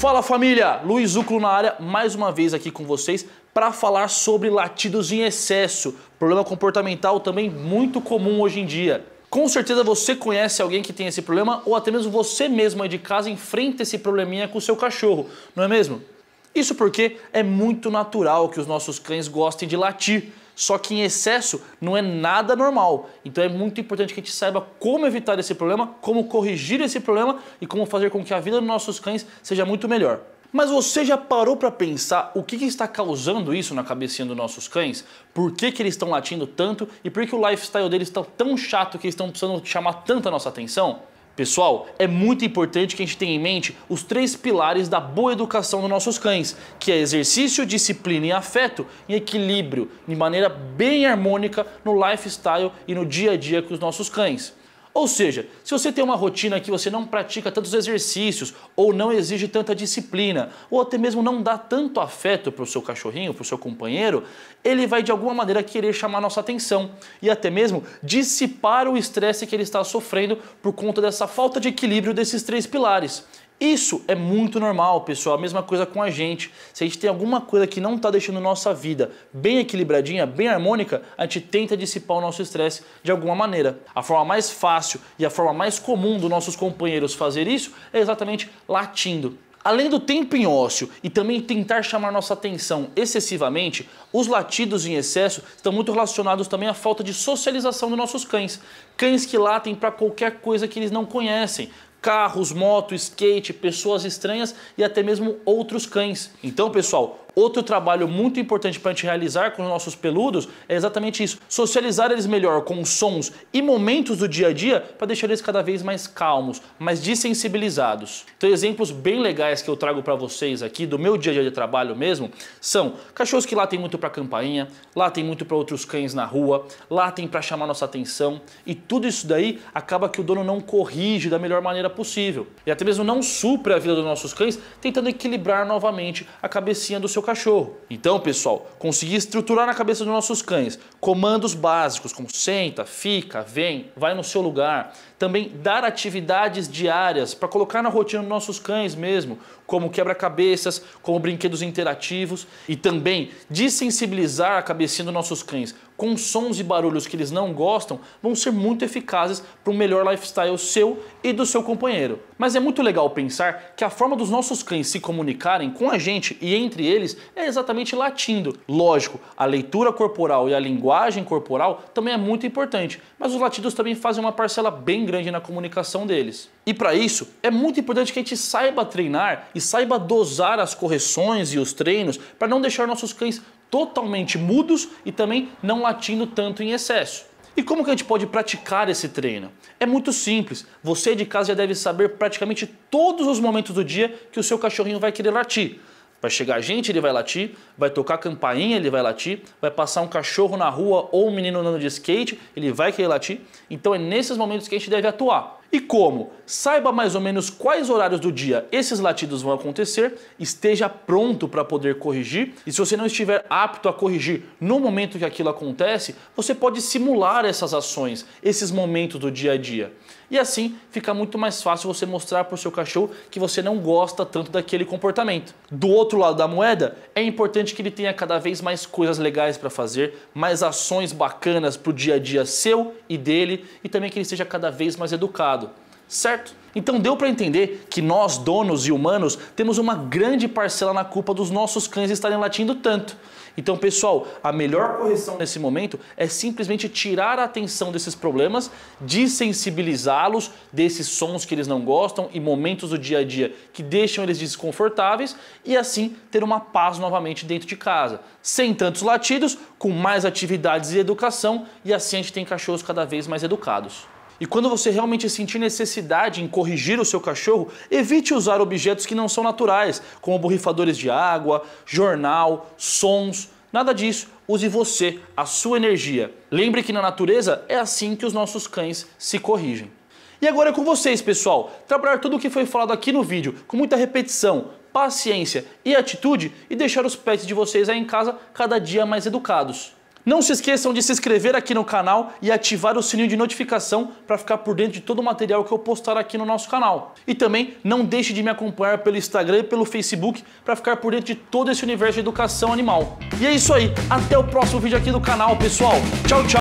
Fala família, Luiz Uclo na área, mais uma vez aqui com vocês para falar sobre latidos em excesso, problema comportamental também muito comum hoje em dia. Com certeza você conhece alguém que tem esse problema ou até mesmo você mesmo aí de casa enfrenta esse probleminha com o seu cachorro, não é mesmo? Isso porque é muito natural que os nossos cães gostem de latir. Só que em excesso não é nada normal. Então é muito importante que a gente saiba como evitar esse problema, como corrigir esse problema e como fazer com que a vida dos nossos cães seja muito melhor. Mas você já parou para pensar o que, que, está causando isso na cabecinha dos nossos cães? Por que, que eles estão latindo tanto e por que, que o lifestyle deles está tão chato que eles estão precisando chamar tanta nossa atenção? Pessoal, é muito importante que a gente tenha em mente os três pilares da boa educação dos nossos cães, que é exercício, disciplina e afeto, em equilíbrio, de maneira bem harmônica no lifestyle e no dia a dia com os nossos cães. Ou seja, se você tem uma rotina que você não pratica tantos exercícios, ou não exige tanta disciplina, ou até mesmo não dá tanto afeto para o seu cachorrinho, para o seu companheiro, ele vai de alguma maneira querer chamar nossa atenção e até mesmo dissipar o estresse que ele está sofrendo por conta dessa falta de equilíbrio desses três pilares. Isso é muito normal, pessoal. A mesma coisa com a gente. Se a gente tem alguma coisa que não está deixando nossa vida bem equilibradinha, bem harmônica, a gente tenta dissipar o nosso estresse de alguma maneira. A forma mais fácil e a forma mais comum dos nossos companheiros fazer isso é exatamente latindo. Além do tempo em ócio e também tentar chamar nossa atenção excessivamente, os latidos em excesso estão muito relacionados também à falta de socialização dos nossos cães. Cães que latem para qualquer coisa que eles não conhecem, carros, motos, skate, pessoas estranhas e até mesmo outros cães. Então, pessoal, Outro trabalho muito importante para a gente realizar com os nossos peludos é exatamente isso: socializar eles melhor com sons e momentos do dia a dia para deixar eles cada vez mais calmos, mais dessensibilizados. Então, exemplos bem legais que eu trago para vocês aqui do meu dia a dia de trabalho mesmo são cachorros que latem muito para campainha, latem muito para outros cães na rua, latem para chamar nossa atenção e tudo isso daí acaba que o dono não corrige da melhor maneira possível e até mesmo não supre a vida dos nossos cães, tentando equilibrar novamente a cabecinha do seu seu cachorro. Então, pessoal, conseguir estruturar na cabeça dos nossos cães comandos básicos, como senta, fica, vem, vai no seu lugar. Também dar atividades diárias para colocar na rotina dos nossos cães mesmo, como quebra-cabeças, como brinquedos interativos e também desensibilizar a cabecinha dos nossos cães com sons e barulhos que eles não gostam, vão ser muito eficazes para um melhor lifestyle seu e do seu companheiro. Mas é muito legal pensar que a forma dos nossos cães se comunicarem com a gente e entre eles é exatamente latindo. Lógico, a leitura corporal e a linguagem corporal também é muito importante, mas os latidos também fazem uma parcela bem grande na comunicação deles. E para isso, é muito importante que a gente saiba treinar e saiba dosar as correções e os treinos para não deixar nossos cães totalmente mudos e também não latindo tanto em excesso. E como que a gente pode praticar esse treino? É muito simples. Você de casa já deve saber praticamente todos os momentos do dia que o seu cachorrinho vai querer latir. Vai chegar a gente, ele vai latir, vai tocar campainha, ele vai latir, vai passar um cachorro na rua ou um menino andando de skate, ele vai querer latir. Então é nesses momentos que a gente deve atuar. E como? Saiba mais ou menos quais horários do dia esses latidos vão acontecer, esteja pronto para poder corrigir, e se você não estiver apto a corrigir no momento que aquilo acontece, você pode simular essas ações, esses momentos do dia a dia. E assim fica muito mais fácil você mostrar para o seu cachorro que você não gosta tanto daquele comportamento. Do outro lado da moeda, é importante que ele tenha cada vez mais coisas legais para fazer, mais ações bacanas para o dia a dia seu e dele, e também que ele seja cada vez mais educado certo? Então deu para entender que nós, donos e humanos, temos uma grande parcela na culpa dos nossos cães estarem latindo tanto. Então, pessoal, a melhor correção nesse momento é simplesmente tirar a atenção desses problemas, desensibilizá-los desses sons que eles não gostam e momentos do dia a dia que deixam eles desconfortáveis e assim ter uma paz novamente dentro de casa. Sem tantos latidos, com mais atividades e educação, e assim a gente tem cachorros cada vez mais educados. E quando você realmente sentir necessidade em corrigir o seu cachorro, evite usar objetos que não são naturais, como borrifadores de água, jornal, sons. Nada disso. Use você, a sua energia. Lembre que na natureza é assim que os nossos cães se corrigem. E agora é com vocês, pessoal. Trabalhar tudo o que foi falado aqui no vídeo, com muita repetição, paciência e atitude, e deixar os pets de vocês aí em casa cada dia mais educados. Não se esqueçam de se inscrever aqui no canal e ativar o sininho de notificação para ficar por dentro de todo o material que eu postar aqui no nosso canal. E também não deixe de me acompanhar pelo Instagram e pelo Facebook para ficar por dentro de todo esse universo de educação animal. E é isso aí, até o próximo vídeo aqui do canal, pessoal. Tchau, tchau!